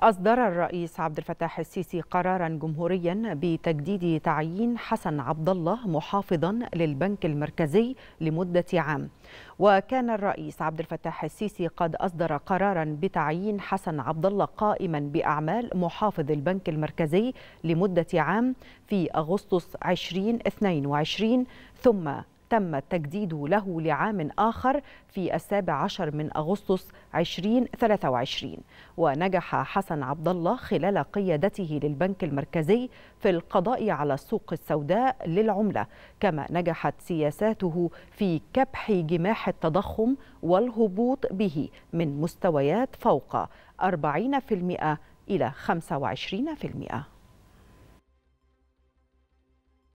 أصدر الرئيس عبد الفتاح السيسي قرارا جمهوريا بتجديد تعيين حسن عبد الله محافظا للبنك المركزي لمدة عام وكان الرئيس عبد الفتاح السيسي قد أصدر قرارا بتعيين حسن عبد الله قائما بأعمال محافظ البنك المركزي لمدة عام في أغسطس 2022 ثم تم التجديد له لعام آخر في السابع عشر من أغسطس 2023 ونجح حسن عبد الله خلال قيادته للبنك المركزي في القضاء على السوق السوداء للعملة كما نجحت سياساته في كبح جماح التضخم والهبوط به من مستويات فوق 40% إلى 25%